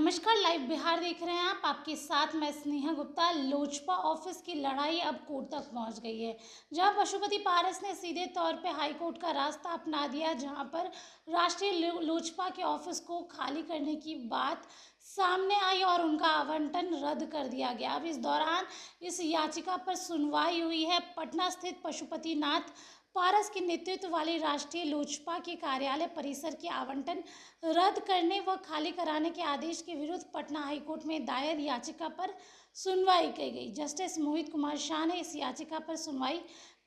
नमस्कार लाइव बिहार देख रहे हैं आप आपके साथ मैं स्नेहा गुप्ता लोजपा ऑफिस की लड़ाई अब कोर्ट तक पहुंच गई है जहां पशुपति पारस ने सीधे तौर पे कोर्ट का रास्ता अपना दिया जहां पर राष्ट्रीय लोजपा के ऑफिस को खाली करने की बात सामने आई और उनका आवंटन रद्द कर दिया गया अब इस दौरान इस याचिका पर सुनवाई हुई है पटना स्थित पशुपतिनाथ पारस के नेतृत्व वाली राष्ट्रीय लोजपा के कार्यालय परिसर के आवंटन रद्द करने व खाली कराने के आदेश के विरुद्ध पटना हाईकोर्ट में दायर याचिका पर सुनवाई की गई जस्टिस मोहित कुमार शाह ने इस याचिका पर सुनवाई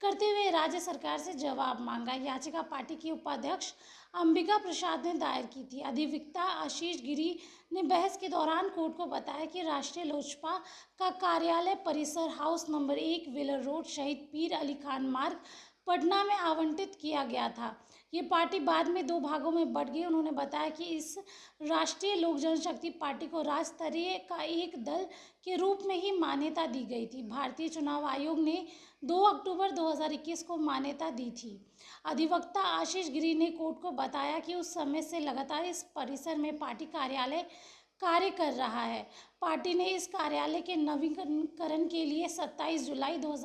करते हुए राज्य सरकार से जवाब मांगा याचिका पार्टी की उपाध्यक्ष अंबिका प्रसाद ने दायर की थी अधिवक्ता आशीष गिरी ने बहस के दौरान कोर्ट को बताया कि राष्ट्रीय लोजपा का कार्यालय परिसर हाउस नंबर एक वेलर रोड शहीद पीर अली खान मार्ग पटना में आवंटित किया गया था ये पार्टी बाद में दो भागों में बढ़ गई उन्होंने बताया कि इस राष्ट्रीय लोक जनशक्ति पार्टी को राज्य स्तरीय का एक दल के रूप में ही मान्यता दी गई थी भारतीय चुनाव आयोग ने 2 अक्टूबर 2021 को मान्यता दी थी अधिवक्ता आशीष गिरी ने कोर्ट को बताया कि उस समय से लगातार इस परिसर में पार्टी कार्यालय कार्य कर रहा है पार्टी ने इस कार्यालय के नवीकरण के लिए सत्ताईस जुलाई दो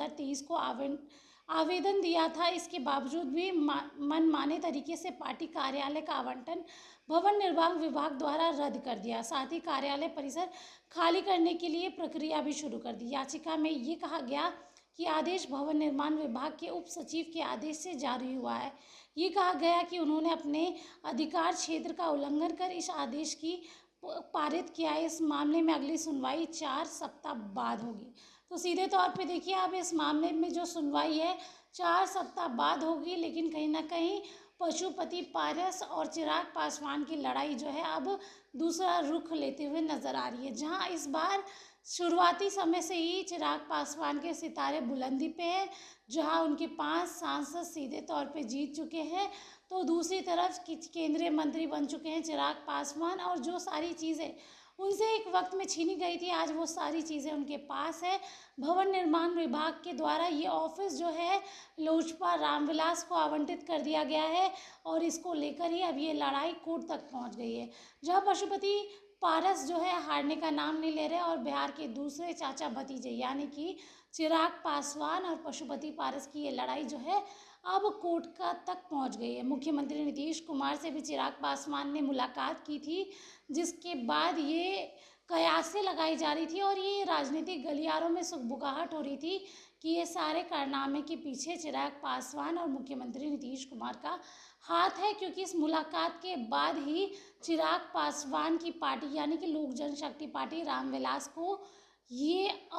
को आवंट आवेदन दिया था इसके बावजूद भी मनमाने तरीके से पार्टी कार्यालय का आवंटन भवन निर्माण विभाग द्वारा रद्द कर दिया साथ ही कार्यालय परिसर खाली करने के लिए प्रक्रिया भी शुरू कर दी याचिका में ये कहा गया कि आदेश भवन निर्माण विभाग के उप सचिव के आदेश से जारी हुआ है ये कहा गया कि उन्होंने अपने अधिकार क्षेत्र का उल्लंघन कर इस आदेश की पारित किया है इस मामले में अगली सुनवाई चार सप्ताह बाद होगी तो सीधे तौर पे देखिए अब इस मामले में जो सुनवाई है चार सप्ताह बाद होगी लेकिन कहीं ना कहीं पशुपति पारस और चिराग पासवान की लड़ाई जो है अब दूसरा रुख लेते हुए नज़र आ रही है जहाँ इस बार शुरुआती समय से ही चिराग पासवान के सितारे बुलंदी पे हैं जहाँ उनके पांच सांसद सीधे तौर पे जीत चुके हैं तो दूसरी तरफ केंद्रीय मंत्री बन चुके हैं चिराग पासवान और जो सारी चीज़ें उनसे एक वक्त में छीनी गई थी आज वो सारी चीज़ें उनके पास है भवन निर्माण विभाग के द्वारा ये ऑफिस जो है लोजपा रामविलास को आवंटित कर दिया गया है और इसको लेकर ही अब ये लड़ाई कोर्ट तक पहुंच गई है जहां पशुपति पारस जो है हारने का नाम नहीं ले रहे और बिहार के दूसरे चाचा भतीजे यानी कि चिराग पासवान और पशुपति पारस की ये लड़ाई जो है अब कोर्ट का तक पहुंच गई है मुख्यमंत्री नीतीश कुमार से भी चिराग पासवान ने मुलाकात की थी जिसके बाद ये कयासें लगाई जा रही थी और ये राजनीतिक गलियारों में सुखबुकाहट हो रही थी कि ये सारे कारनामे के पीछे चिराग पासवान और मुख्यमंत्री नीतीश कुमार का हाथ है क्योंकि इस मुलाकात के बाद ही चिराग पासवान की पार्टी यानी कि लोक जनशक्ति पार्टी रामविलास को ये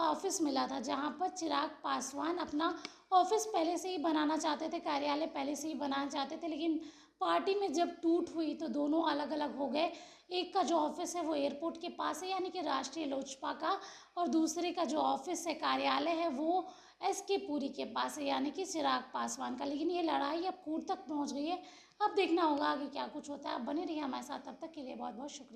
ऑफिस मिला था जहाँ पर चिराग पासवान अपना ऑफिस पहले से ही बनाना चाहते थे कार्यालय पहले से ही बनाना चाहते थे लेकिन पार्टी में जब टूट हुई तो दोनों अलग अलग हो गए एक का जो ऑफिस है वो एयरपोर्ट के पास है यानी कि राष्ट्रीय लोजपा का और दूसरे का जो ऑफिस है कार्यालय है वो एस के पुरी के पास है यानी कि चिराग पासवान का लेकिन ये लड़ाई अब कोर्ट तक पहुंच गई है अब देखना होगा आगे क्या कुछ होता है आप बने रहिए हमारे साथ तब तक के लिए बहुत बहुत शुक्रिया